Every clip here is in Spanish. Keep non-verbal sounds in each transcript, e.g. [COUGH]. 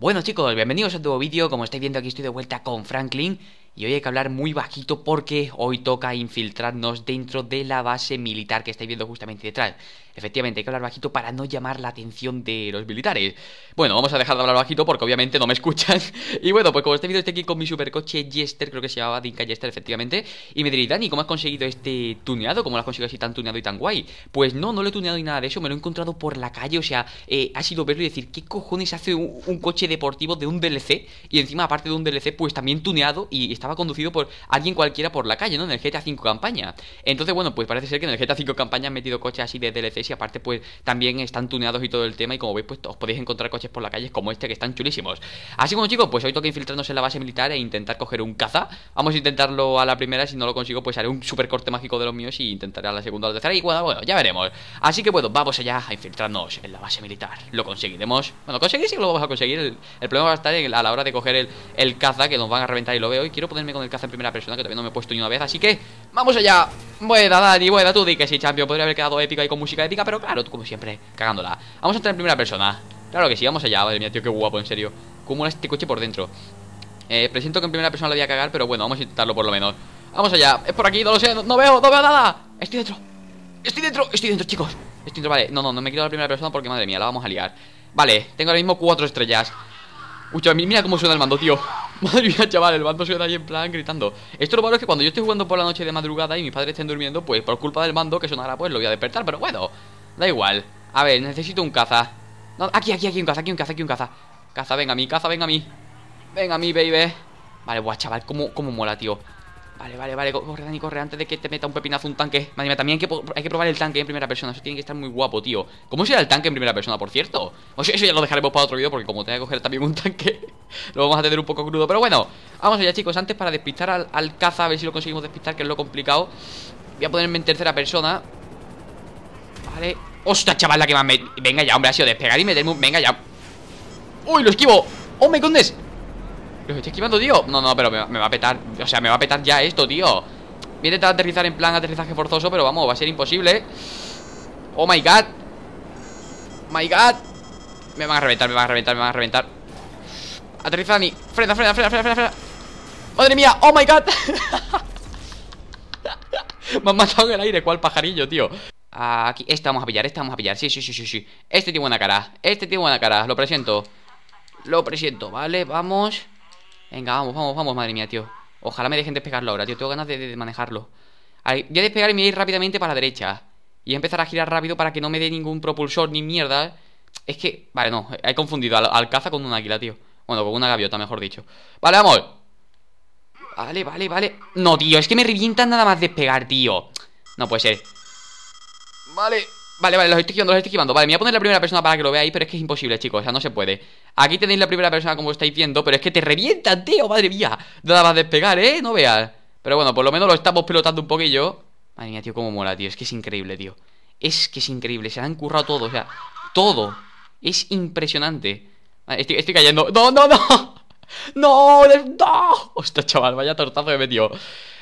Bueno chicos, bienvenidos a un nuevo vídeo, como estáis viendo aquí estoy de vuelta con Franklin y hoy hay que hablar muy bajito porque hoy toca infiltrarnos dentro de la base militar que estáis viendo justamente detrás. Efectivamente, hay que hablar bajito para no llamar la atención de los militares. Bueno, vamos a dejar de hablar bajito porque obviamente no me escuchan. [LAUGHS] Y bueno, pues como estáis viendo estoy aquí con mi supercoche Jester, creo que se llamaba Dinka Jester efectivamente. Y me diréis, Dani, ¿cómo has conseguido este tuneado? ¿Cómo lo has conseguido así tan tuneado y tan guay? Pues no, no lo he tuneado ni nada de eso, me lo he encontrado por la calle, o sea, eh, ha sido verlo y decir, ¿qué cojones hace un, un coche deportivo de un DLC y encima aparte de un DLC pues también tuneado y estaba conducido por alguien cualquiera por la calle, ¿no? En el GTA 5 campaña. Entonces, bueno, pues parece ser que en el GTA V campaña han metido coches así de DLCs y aparte pues también están tuneados y todo el tema y como veis pues os podéis encontrar coches por la calle como este que están chulísimos. Así como chicos, pues hoy toca infiltrarnos en la base militar e intentar coger un caza. Vamos a intentarlo a la primera, si no lo consigo pues haré un super corte mágico de los míos y intentaré a la segunda o la tercera y bueno, ya veremos. Así que bueno, vamos allá a infiltrarnos en la base militar. Lo conseguiremos. Bueno, conseguir sí lo vamos a conseguir. El el problema va a estar a la hora de coger el, caza, que nos van a reventar y lo veo. Y quiero ponerme con el caza en primera persona, que todavía no me he puesto ni una vez. Así que, ¡vamos allá! Buena, Dani, buena, tú di que sí, champion. Podría haber quedado épico ahí con música épica, pero claro, tú como siempre, cagándola. Vamos a entrar en primera persona. Claro que sí, vamos allá. Madre mía, tío, qué guapo, en serio. Cómo este coche por dentro. Eh, presiento que en primera persona lo voy a cagar, pero bueno, vamos a intentarlo por lo menos. Vamos allá, es por aquí, no lo sé, no, veo, no veo nada. Estoy dentro, estoy dentro, estoy dentro, chicos. Estoy dentro, vale. No, no, no me quiero en primera persona porque madre mía, la vamos a liar. Vale, tengo ahora mismo cuatro estrellas. Uy, mira cómo suena el mando, tío [LAUGHS] Madre mía, chaval, el mando suena ahí en plan gritando Esto lo malo es que cuando yo estoy jugando por la noche de madrugada Y mis padres estén durmiendo, pues por culpa del mando Que sonará, pues lo voy a despertar, pero bueno Da igual, a ver, necesito un caza Aquí, aquí, aquí un caza, aquí un caza, aquí un caza Caza, venga a mí, caza, venga a mí Venga a mí, baby Vale, guau, chaval, cómo, cómo mola, tío Vale, vale, vale, corre, Dani, corre antes de que te meta un pepinazo un tanque. Madre mía, también hay que, hay que probar el tanque en primera persona. Eso tiene que estar muy guapo, tío. ¿Cómo será el tanque en primera persona, por cierto? O sea, eso ya lo dejaremos para otro vídeo porque como tengo que coger también un tanque, [LAUGHS] lo vamos a tener un poco crudo. Pero bueno, vamos allá, chicos. Antes para despistar al, al caza, a ver si lo conseguimos despistar, que es lo complicado. Voy a ponerme en tercera persona. Vale. ¡Ostras, chaval, la que me... Venga ya, hombre, ha sido despegar y meterme Venga ya. ¡Uy, lo esquivo! ¡Oh, me condes! Me estoy esquivando, tío No, no, pero me, va a petar O sea, me va a petar ya esto, tío Voy a intentar aterrizar en plan aterrizaje forzoso Pero vamos, va a ser imposible Oh my god ¡Oh, My god Me van a reventar, me van a reventar, me van a reventar Aterriza Dani Frena, frena, frena, frena, frena Madre mía, oh my god [LAUGHS] Me han matado en el aire, cual pajarillo, tío Aquí, esta vamos a pillar, esta vamos a pillar Sí, sí, sí, sí, sí Este tiene buena cara, este tiene buena cara Lo presiento Lo presiento, vale, vamos Venga, vamos, vamos, vamos, madre mía, tío. Ojalá me dejen despegarlo ahora, tío. Tengo ganas de, manejarlo. voy a despegar y me voy a ir rápidamente para la derecha. Y empezar a girar rápido para que no me dé ningún propulsor ni mierda. Es que... Vale, no. He confundido al, caza con un águila, tío. Bueno, con una gaviota, mejor dicho. Vale, vamos. Vale, vale, vale. No, tío. Es que me revientan nada más despegar, tío. No puede ser. Vale. Vale, vale, los estoy esquivando, los estoy esquivando Vale, me voy a poner la primera persona para que lo veáis Pero es que es imposible, chicos, o sea, no se puede Aquí tenéis la primera persona como estáis viendo Pero es que te revientan, tío, madre mía No más despegar, ¿eh? No veas Pero bueno, por lo menos lo estamos pilotando un poquillo Madre mía, tío, cómo mola, tío Es que es increíble, tío Es que es increíble Se han currado todo, o sea, todo Es impresionante estoy, cayendo ¡No, no, no! [LAUGHS] ¡No! ¡No! ¡Ostras, chaval! Vaya tortazo que me metió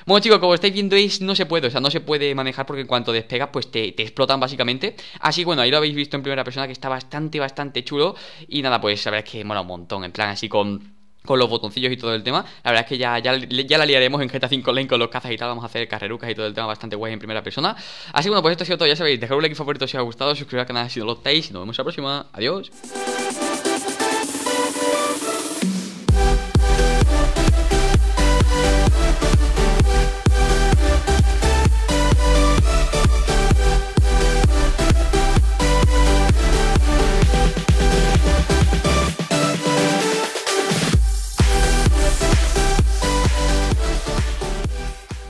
bueno, chicos, como estáis viendo, no se puede, o sea, no se puede manejar porque en cuanto despegas, pues te, explotan básicamente. Así que bueno, ahí lo habéis visto en primera persona que está bastante, bastante chulo. Y nada, pues la verdad es que mola un montón, en plan así con con los botoncillos y todo el tema. La verdad es que ya, ya, ya la liaremos en GTA 5 Lane con los cazas y tal. Vamos a hacer carrerucas y todo el tema bastante guay en primera persona. Así que bueno, pues esto ha sido todo. Ya sabéis, dejad un like favorito si os ha gustado, suscribiros al canal si no lo estáis y nos vemos la próxima. Adiós.